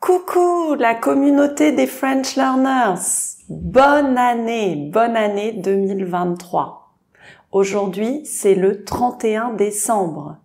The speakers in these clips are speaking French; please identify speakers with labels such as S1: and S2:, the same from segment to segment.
S1: Coucou la communauté des French Learners. Bonne année, bonne année 2023. Aujourd'hui, c'est le 31 décembre.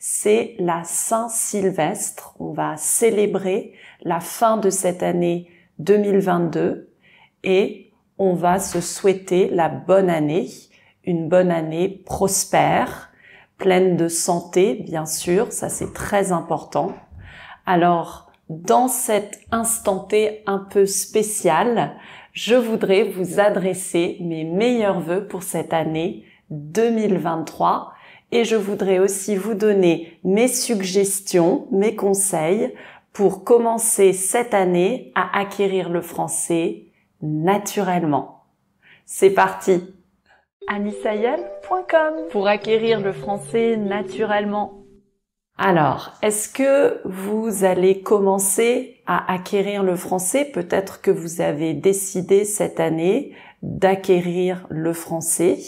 S1: C'est la Saint-Sylvestre. On va célébrer la fin de cette année 2022 et on va se souhaiter la bonne année, une bonne année prospère, pleine de santé, bien sûr, ça c'est très important. Alors, dans cet instant un peu spécial, je voudrais vous adresser mes meilleurs vœux pour cette année 2023 et je voudrais aussi vous donner mes suggestions, mes conseils pour commencer cette année à acquérir le français naturellement. C'est parti! anisayel.com pour acquérir le français naturellement. Alors, est-ce que vous allez commencer à acquérir le français Peut-être que vous avez décidé cette année d'acquérir le français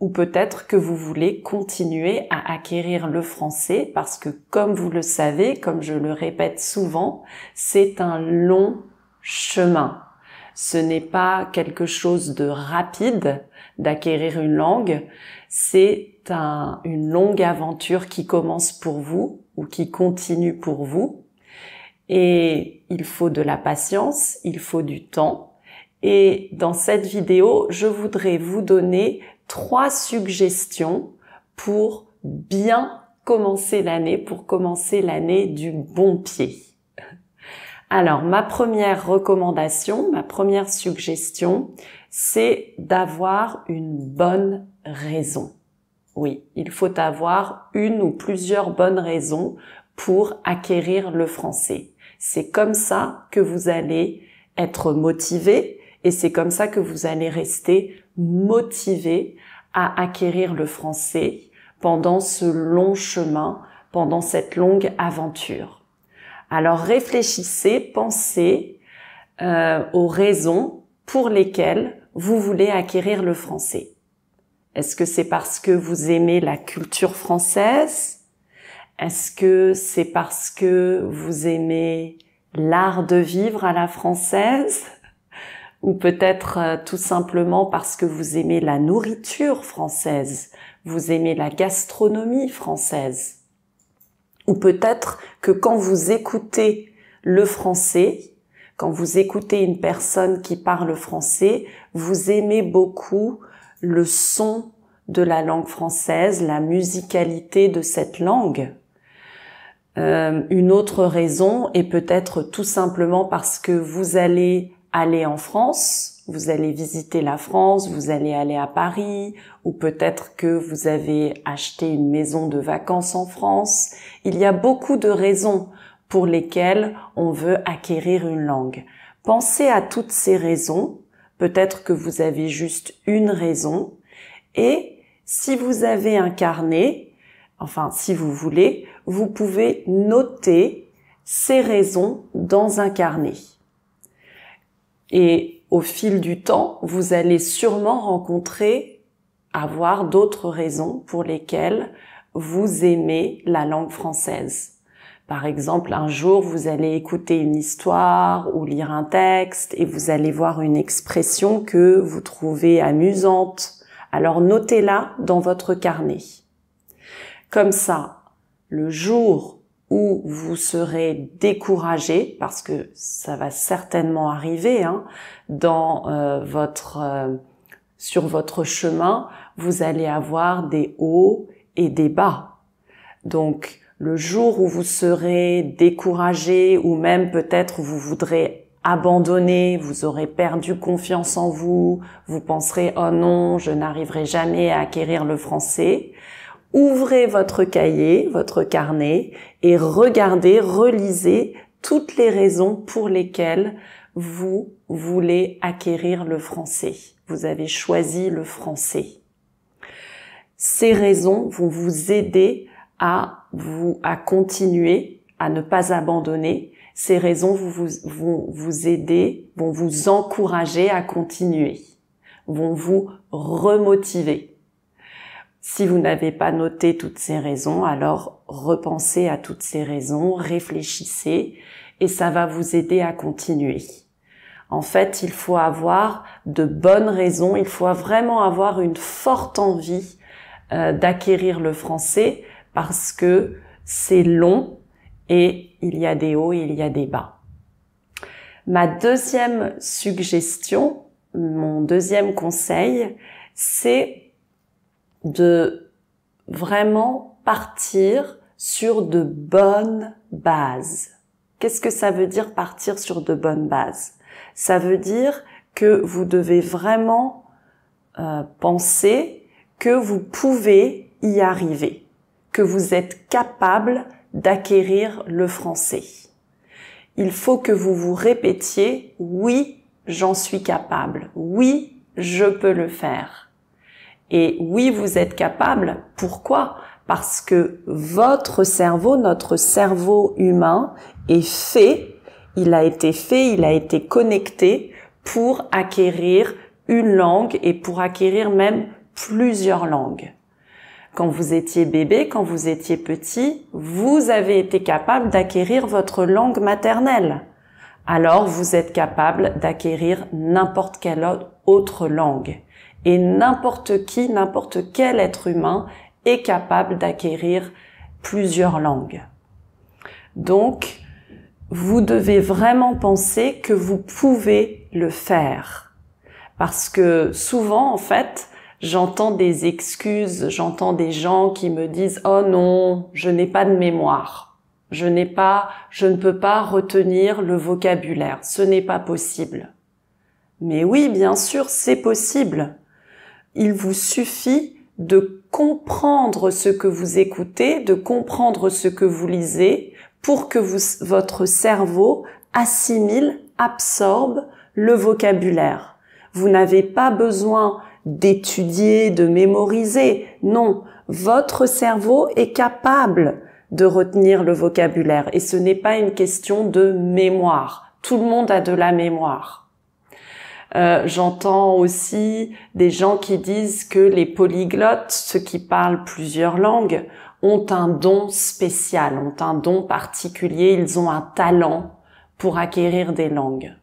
S1: ou peut-être que vous voulez continuer à acquérir le français parce que comme vous le savez, comme je le répète souvent, c'est un long chemin. Ce n'est pas quelque chose de rapide d'acquérir une langue, c'est une longue aventure qui commence pour vous ou qui continue pour vous. Et il faut de la patience, il faut du temps. Et dans cette vidéo, je voudrais vous donner trois suggestions pour bien commencer l'année, pour commencer l'année du bon pied. Alors, ma première recommandation, ma première suggestion, c'est d'avoir une bonne raison. Oui, il faut avoir une ou plusieurs bonnes raisons pour acquérir le français. C'est comme ça que vous allez être motivé et c'est comme ça que vous allez rester motivé à acquérir le français pendant ce long chemin, pendant cette longue aventure. Alors réfléchissez, pensez euh, aux raisons pour lesquelles vous voulez acquérir le français. Est-ce que c'est parce que vous aimez la culture française Est-ce que c'est parce que vous aimez l'art de vivre à la française ou peut-être euh, tout simplement parce que vous aimez la nourriture française, vous aimez la gastronomie française. Ou peut-être que quand vous écoutez le français, quand vous écoutez une personne qui parle français, vous aimez beaucoup le son de la langue française, la musicalité de cette langue. Euh, une autre raison est peut-être tout simplement parce que vous allez aller en France, vous allez visiter la France, vous allez aller à Paris, ou peut-être que vous avez acheté une maison de vacances en France. Il y a beaucoup de raisons pour lesquelles on veut acquérir une langue. Pensez à toutes ces raisons. Peut-être que vous avez juste une raison. Et si vous avez un carnet, enfin si vous voulez, vous pouvez noter ces raisons dans un carnet. Et au fil du temps, vous allez sûrement rencontrer, avoir d'autres raisons pour lesquelles vous aimez la langue française. Par exemple, un jour, vous allez écouter une histoire ou lire un texte et vous allez voir une expression que vous trouvez amusante. Alors notez-la dans votre carnet. Comme ça, le jour où vous serez découragé, parce que ça va certainement arriver hein, dans euh, votre euh, sur votre chemin, vous allez avoir des hauts et des bas. Donc le jour où vous serez découragé ou même peut-être vous voudrez abandonner, vous aurez perdu confiance en vous, vous penserez oh non, je n'arriverai jamais à acquérir le français, ouvrez votre cahier, votre carnet et regardez, relisez toutes les raisons pour lesquelles vous voulez acquérir le français. Vous avez choisi le français. Ces raisons vont vous aider à vous, à continuer, à ne pas abandonner. Ces raisons vous, vont vous aider, vont vous encourager à continuer, vont vous remotiver. Si vous n'avez pas noté toutes ces raisons, alors repensez à toutes ces raisons, réfléchissez et ça va vous aider à continuer. En fait, il faut avoir de bonnes raisons, il faut vraiment avoir une forte envie euh, d'acquérir le français parce que c'est long et il y a des hauts et il y a des bas. Ma deuxième suggestion, mon deuxième conseil, c'est de vraiment partir sur de bonnes bases. Qu'est-ce que ça veut dire partir sur de bonnes bases Ça veut dire que vous devez vraiment euh, penser que vous pouvez y arriver, que vous êtes capable d'acquérir le français. Il faut que vous vous répétiez oui, j'en suis capable, oui, je peux le faire. Et oui, vous êtes capable. Pourquoi Parce que votre cerveau, notre cerveau humain est fait, il a été fait, il a été connecté pour acquérir une langue et pour acquérir même plusieurs langues. Quand vous étiez bébé, quand vous étiez petit, vous avez été capable d'acquérir votre langue maternelle. Alors vous êtes capable d'acquérir n'importe quelle autre langue. Et n'importe qui, n'importe quel être humain est capable d'acquérir plusieurs langues. Donc, vous devez vraiment penser que vous pouvez le faire. Parce que souvent, en fait, j'entends des excuses, j'entends des gens qui me disent "Oh non, je n'ai pas de mémoire. Je n'ai pas, je ne peux pas retenir le vocabulaire. Ce n'est pas possible." Mais oui, bien sûr, c'est possible il vous suffit de comprendre ce que vous écoutez, de comprendre ce que vous lisez, pour que votre cerveau assimile, absorbe le vocabulaire. Vous n'avez pas besoin d'étudier, de mémoriser. Non, votre cerveau est capable de retenir le vocabulaire et ce n'est pas une question de mémoire. Tout le monde a de la mémoire. Euh, j'entends aussi des gens qui disent que les polyglottes, ceux qui parlent plusieurs langues, ont un don spécial, ont un don particulier, ils ont un talent pour acquérir des langues.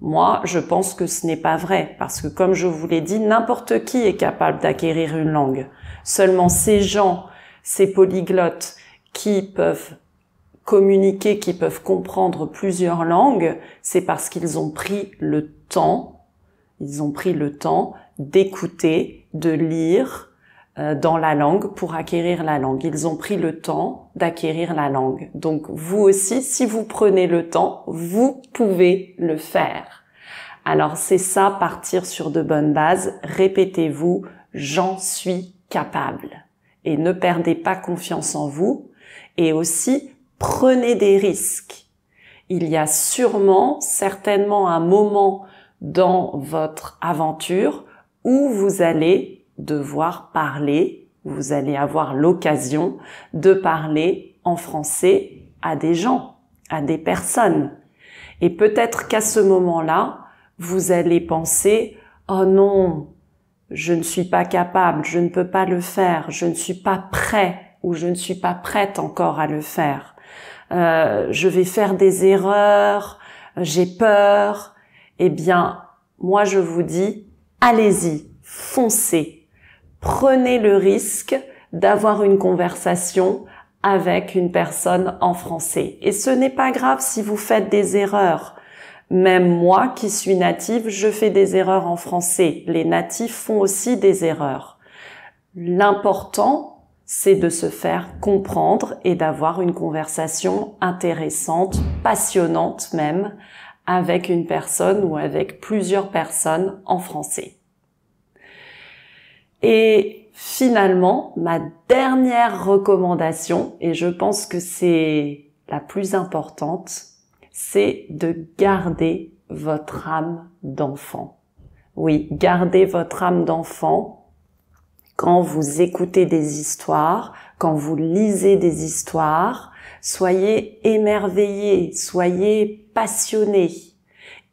S1: Moi, je pense que ce n'est pas vrai, parce que comme je vous l'ai dit, n'importe qui est capable d'acquérir une langue. Seulement ces gens, ces polyglottes, qui peuvent communiquer, qui peuvent comprendre plusieurs langues, c'est parce qu'ils ont pris le temps, ils ont pris le temps d'écouter, de lire euh, dans la langue pour acquérir la langue. Ils ont pris le temps d'acquérir la langue. Donc vous aussi, si vous prenez le temps, vous pouvez le faire. Alors c'est ça, partir sur de bonnes bases. Répétez-vous, j'en suis capable. Et ne perdez pas confiance en vous. Et aussi, Prenez des risques. Il y a sûrement, certainement un moment dans votre aventure où vous allez devoir parler, vous allez avoir l'occasion de parler en français à des gens, à des personnes. Et peut-être qu'à ce moment-là, vous allez penser, oh non, je ne suis pas capable, je ne peux pas le faire, je ne suis pas prêt ou je ne suis pas prête encore à le faire. Euh, je vais faire des erreurs, j'ai peur, eh bien, moi je vous dis, allez-y, foncez, prenez le risque d'avoir une conversation avec une personne en français. Et ce n'est pas grave si vous faites des erreurs. Même moi qui suis native, je fais des erreurs en français. Les natifs font aussi des erreurs. L'important, c'est de se faire comprendre et d'avoir une conversation intéressante, passionnante même, avec une personne ou avec plusieurs personnes en français. Et finalement, ma dernière recommandation, et je pense que c'est la plus importante, c'est de garder votre âme d'enfant. Oui, garder votre âme d'enfant quand vous écoutez des histoires, quand vous lisez des histoires, soyez émerveillés, soyez passionnés.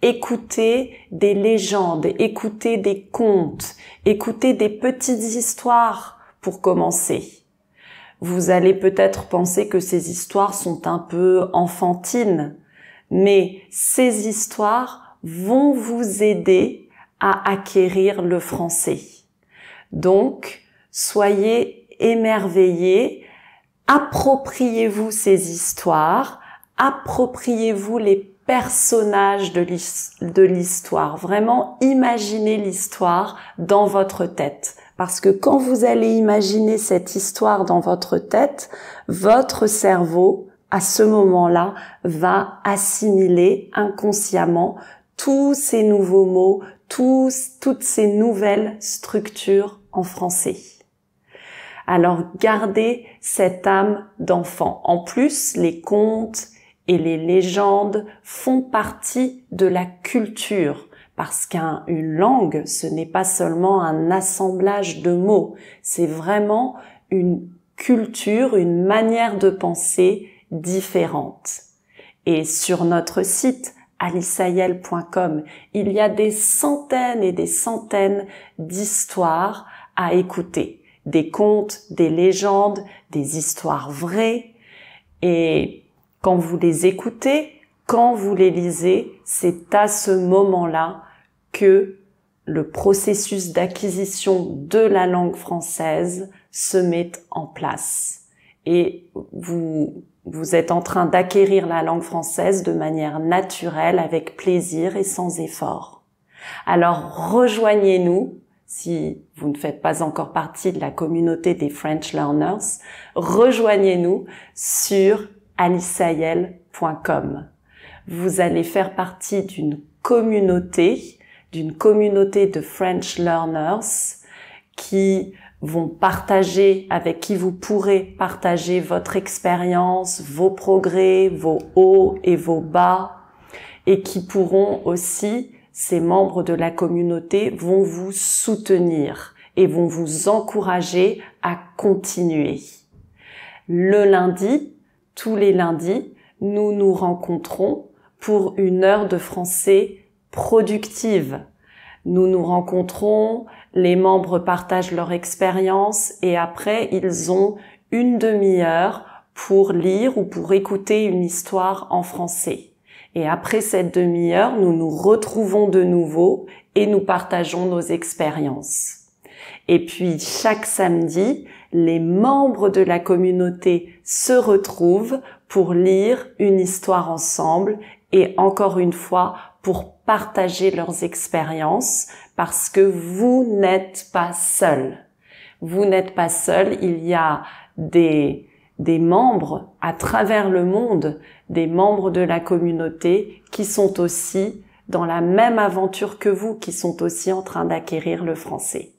S1: Écoutez des légendes, écoutez des contes, écoutez des petites histoires pour commencer. Vous allez peut-être penser que ces histoires sont un peu enfantines, mais ces histoires vont vous aider à acquérir le français. Donc, soyez émerveillés, appropriez-vous ces histoires, appropriez-vous les personnages de l'histoire, vraiment imaginez l'histoire dans votre tête. Parce que quand vous allez imaginer cette histoire dans votre tête, votre cerveau, à ce moment-là, va assimiler inconsciemment tous ces nouveaux mots, toutes ces nouvelles structures en français. Alors gardez cette âme d'enfant. En plus, les contes et les légendes font partie de la culture parce qu'une langue, ce n'est pas seulement un assemblage de mots, c'est vraiment une culture, une manière de penser différente. Et sur notre site alisayel.com. Il y a des centaines et des centaines d'histoires à écouter. Des contes, des légendes, des histoires vraies. Et quand vous les écoutez, quand vous les lisez, c'est à ce moment-là que le processus d'acquisition de la langue française se met en place. Et vous vous êtes en train d'acquérir la langue française de manière naturelle, avec plaisir et sans effort. Alors rejoignez-nous si vous ne faites pas encore partie de la communauté des French Learners, rejoignez-nous sur alisayel.com. Vous allez faire partie d'une communauté, d'une communauté de French Learners qui vont partager, avec qui vous pourrez partager votre expérience, vos progrès, vos hauts et vos bas, et qui pourront aussi, ces membres de la communauté, vont vous soutenir et vont vous encourager à continuer. Le lundi, tous les lundis, nous nous rencontrons pour une heure de français productive nous nous rencontrons, les membres partagent leur expérience et après ils ont une demi-heure pour lire ou pour écouter une histoire en français. Et après cette demi-heure, nous nous retrouvons de nouveau et nous partageons nos expériences. Et puis chaque samedi, les membres de la communauté se retrouvent pour lire une histoire ensemble et encore une fois pour partager leurs expériences parce que vous n'êtes pas seul. Vous n'êtes pas seul, il y a des, des membres à travers le monde, des membres de la communauté qui sont aussi dans la même aventure que vous, qui sont aussi en train d'acquérir le français.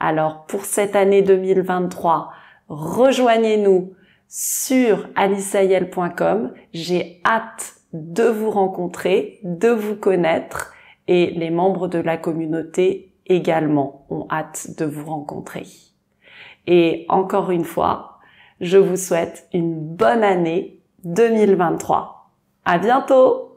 S1: Alors pour cette année 2023, rejoignez-nous sur aliceyel.com. J'ai hâte de vous rencontrer, de vous connaître et les membres de la communauté également ont hâte de vous rencontrer. Et encore une fois, je vous souhaite une bonne année 2023. À bientôt!